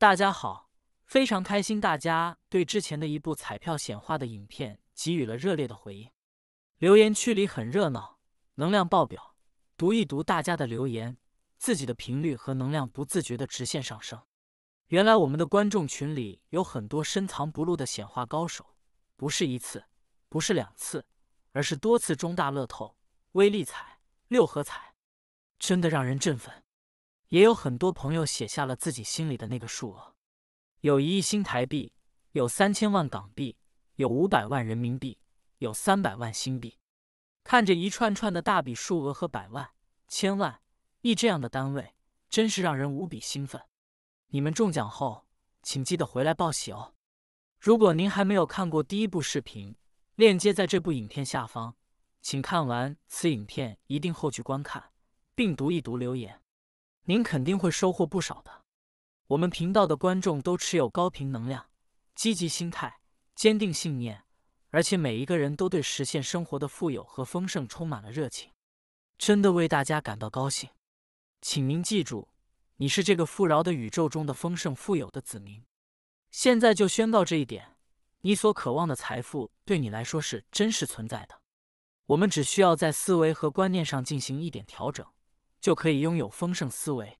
大家好，非常开心，大家对之前的一部彩票显化的影片给予了热烈的回应，留言区里很热闹，能量爆表。读一读大家的留言，自己的频率和能量不自觉的直线上升。原来我们的观众群里有很多深藏不露的显化高手，不是一次，不是两次，而是多次中大乐透、威力彩、六合彩，真的让人振奋。也有很多朋友写下了自己心里的那个数额，有一亿新台币，有三千万港币，有五百万人民币，有三百万新币。看着一串串的大笔数额和百万、千万、亿这样的单位，真是让人无比兴奋。你们中奖后，请记得回来报喜哦。如果您还没有看过第一部视频，链接在这部影片下方，请看完此影片一定后去观看，并读一读留言。您肯定会收获不少的。我们频道的观众都持有高频能量、积极心态、坚定信念，而且每一个人都对实现生活的富有和丰盛充满了热情。真的为大家感到高兴。请您记住，你是这个富饶的宇宙中的丰盛富有的子民。现在就宣告这一点：你所渴望的财富对你来说是真实存在的。我们只需要在思维和观念上进行一点调整。就可以拥有丰盛思维。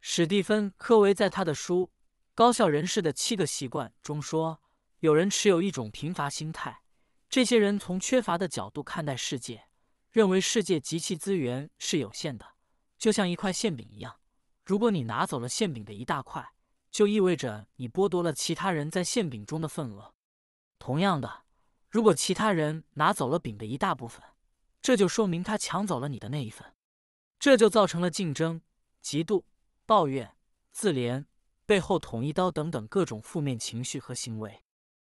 史蒂芬·科维在他的书《高效人士的七个习惯》中说，有人持有一种贫乏心态，这些人从缺乏的角度看待世界，认为世界及其资源是有限的，就像一块馅饼一样。如果你拿走了馅饼的一大块，就意味着你剥夺了其他人在馅饼中的份额。同样的，如果其他人拿走了饼的一大部分，这就说明他抢走了你的那一份。这就造成了竞争、嫉妒、抱怨、自怜、背后捅一刀等等各种负面情绪和行为。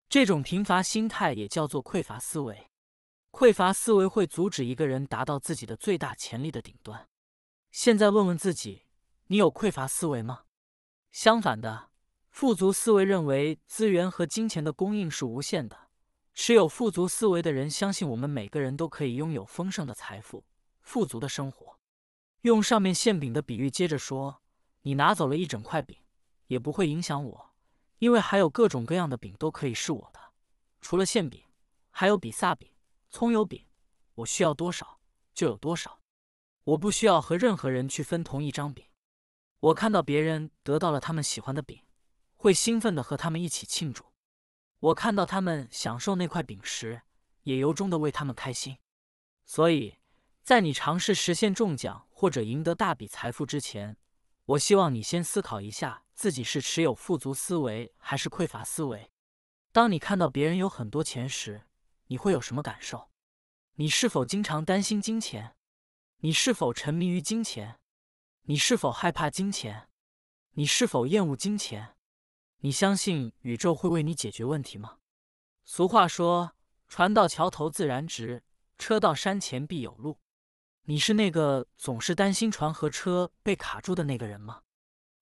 这种贫乏心态也叫做匮乏思维。匮乏思维会阻止一个人达到自己的最大潜力的顶端。现在问问自己，你有匮乏思维吗？相反的，富足思维认为资源和金钱的供应是无限的。持有富足思维的人相信，我们每个人都可以拥有丰盛的财富、富足的生活。用上面馅饼的比喻，接着说：你拿走了一整块饼，也不会影响我，因为还有各种各样的饼都可以是我的。除了馅饼，还有比萨饼、葱油饼，我需要多少就有多少。我不需要和任何人去分同一张饼。我看到别人得到了他们喜欢的饼，会兴奋地和他们一起庆祝。我看到他们享受那块饼时，也由衷地为他们开心。所以。在你尝试实现中奖或者赢得大笔财富之前，我希望你先思考一下自己是持有富足思维还是匮乏思维。当你看到别人有很多钱时，你会有什么感受？你是否经常担心金钱？你是否沉迷于金钱？你是否害怕金钱？你是否厌恶金钱？你相信宇宙会为你解决问题吗？俗话说，船到桥头自然直，车到山前必有路。你是那个总是担心船和车被卡住的那个人吗？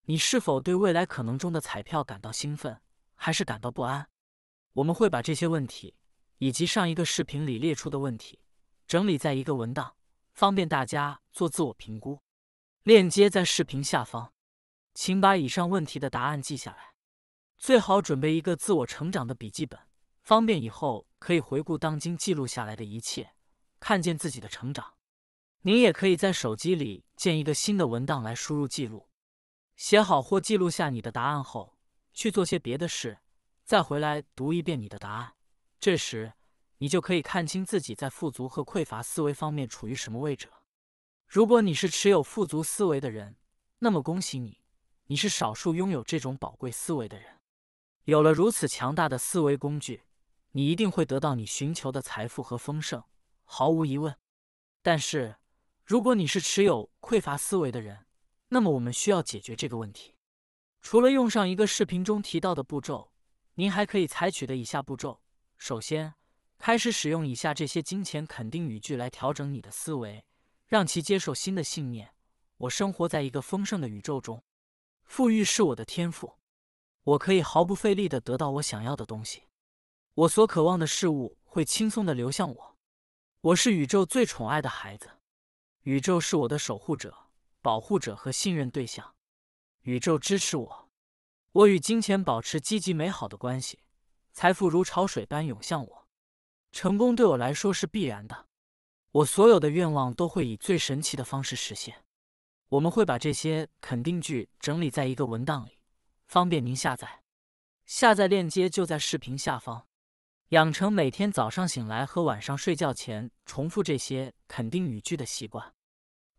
你是否对未来可能中的彩票感到兴奋，还是感到不安？我们会把这些问题以及上一个视频里列出的问题整理在一个文档，方便大家做自我评估。链接在视频下方，请把以上问题的答案记下来，最好准备一个自我成长的笔记本，方便以后可以回顾当今记录下来的一切，看见自己的成长。你也可以在手机里建一个新的文档来输入记录，写好或记录下你的答案后，去做些别的事，再回来读一遍你的答案。这时，你就可以看清自己在富足和匮乏思维方面处于什么位置了。如果你是持有富足思维的人，那么恭喜你，你是少数拥有这种宝贵思维的人。有了如此强大的思维工具，你一定会得到你寻求的财富和丰盛，毫无疑问。但是。如果你是持有匮乏思维的人，那么我们需要解决这个问题。除了用上一个视频中提到的步骤，您还可以采取的以下步骤：首先，开始使用以下这些金钱肯定语句来调整你的思维，让其接受新的信念：我生活在一个丰盛的宇宙中，富裕是我的天赋，我可以毫不费力的得到我想要的东西，我所渴望的事物会轻松的流向我，我是宇宙最宠爱的孩子。宇宙是我的守护者、保护者和信任对象，宇宙支持我，我与金钱保持积极美好的关系，财富如潮水般涌向我，成功对我来说是必然的，我所有的愿望都会以最神奇的方式实现。我们会把这些肯定句整理在一个文档里，方便您下载。下载链接就在视频下方。养成每天早上醒来和晚上睡觉前重复这些肯定语句的习惯。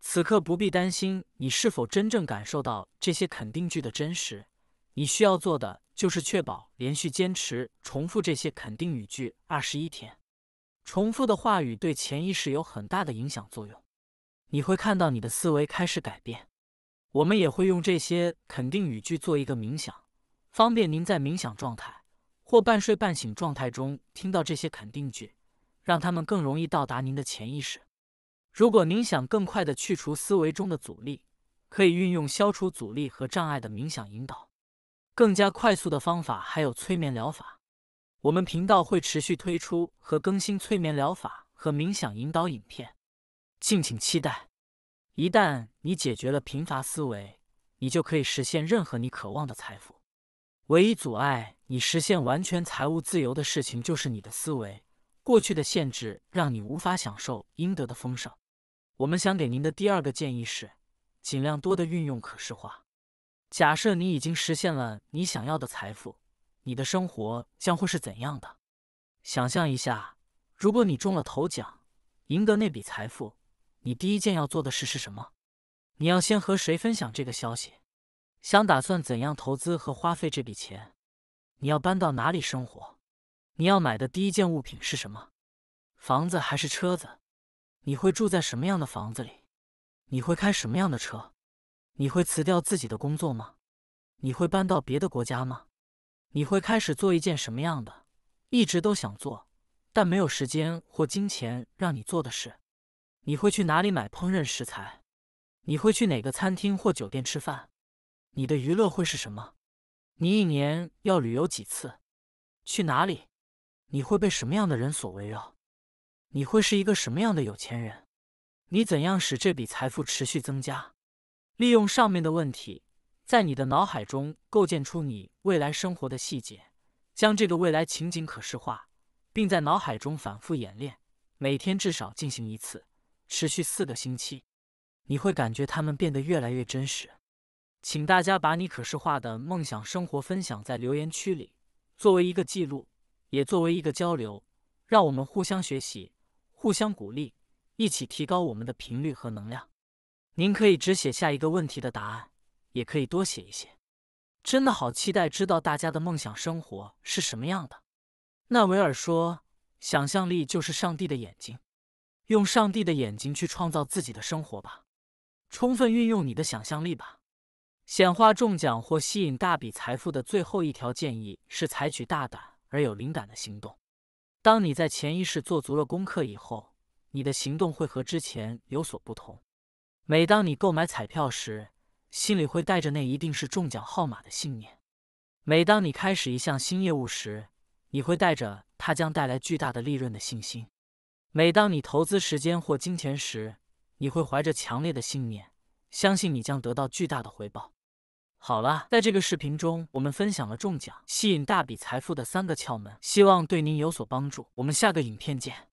此刻不必担心你是否真正感受到这些肯定句的真实。你需要做的就是确保连续坚持重复这些肯定语句二十一天。重复的话语对潜意识有很大的影响作用。你会看到你的思维开始改变。我们也会用这些肯定语句做一个冥想，方便您在冥想状态。或半睡半醒状态中听到这些肯定句，让他们更容易到达您的潜意识。如果您想更快的去除思维中的阻力，可以运用消除阻力和障碍的冥想引导。更加快速的方法还有催眠疗法。我们频道会持续推出和更新催眠疗法和冥想引导影片，敬请期待。一旦你解决了贫乏思维，你就可以实现任何你渴望的财富。唯一阻碍你实现完全财务自由的事情，就是你的思维。过去的限制让你无法享受应得的丰盛。我们想给您的第二个建议是，尽量多的运用可视化。假设你已经实现了你想要的财富，你的生活将会是怎样的？想象一下，如果你中了头奖，赢得那笔财富，你第一件要做的事是什么？你要先和谁分享这个消息？想打算怎样投资和花费这笔钱？你要搬到哪里生活？你要买的第一件物品是什么？房子还是车子？你会住在什么样的房子里？你会开什么样的车？你会辞掉自己的工作吗？你会搬到别的国家吗？你会开始做一件什么样的一直都想做但没有时间或金钱让你做的事？你会去哪里买烹饪食材？你会去哪个餐厅或酒店吃饭？你的娱乐会是什么？你一年要旅游几次？去哪里？你会被什么样的人所围绕？你会是一个什么样的有钱人？你怎样使这笔财富持续增加？利用上面的问题，在你的脑海中构建出你未来生活的细节，将这个未来情景可视化，并在脑海中反复演练，每天至少进行一次，持续四个星期，你会感觉他们变得越来越真实。请大家把你可视化的梦想生活分享在留言区里，作为一个记录，也作为一个交流，让我们互相学习，互相鼓励，一起提高我们的频率和能量。您可以只写下一个问题的答案，也可以多写一些。真的好期待知道大家的梦想生活是什么样的。纳维尔说：“想象力就是上帝的眼睛，用上帝的眼睛去创造自己的生活吧，充分运用你的想象力吧。”显化中奖或吸引大笔财富的最后一条建议是采取大胆而有灵感的行动。当你在潜意识做足了功课以后，你的行动会和之前有所不同。每当你购买彩票时，心里会带着那一定是中奖号码的信念；每当你开始一项新业务时，你会带着它将带来巨大的利润的信心；每当你投资时间或金钱时，你会怀着强烈的信念。相信你将得到巨大的回报。好了，在这个视频中，我们分享了中奖吸引大笔财富的三个窍门，希望对您有所帮助。我们下个影片见。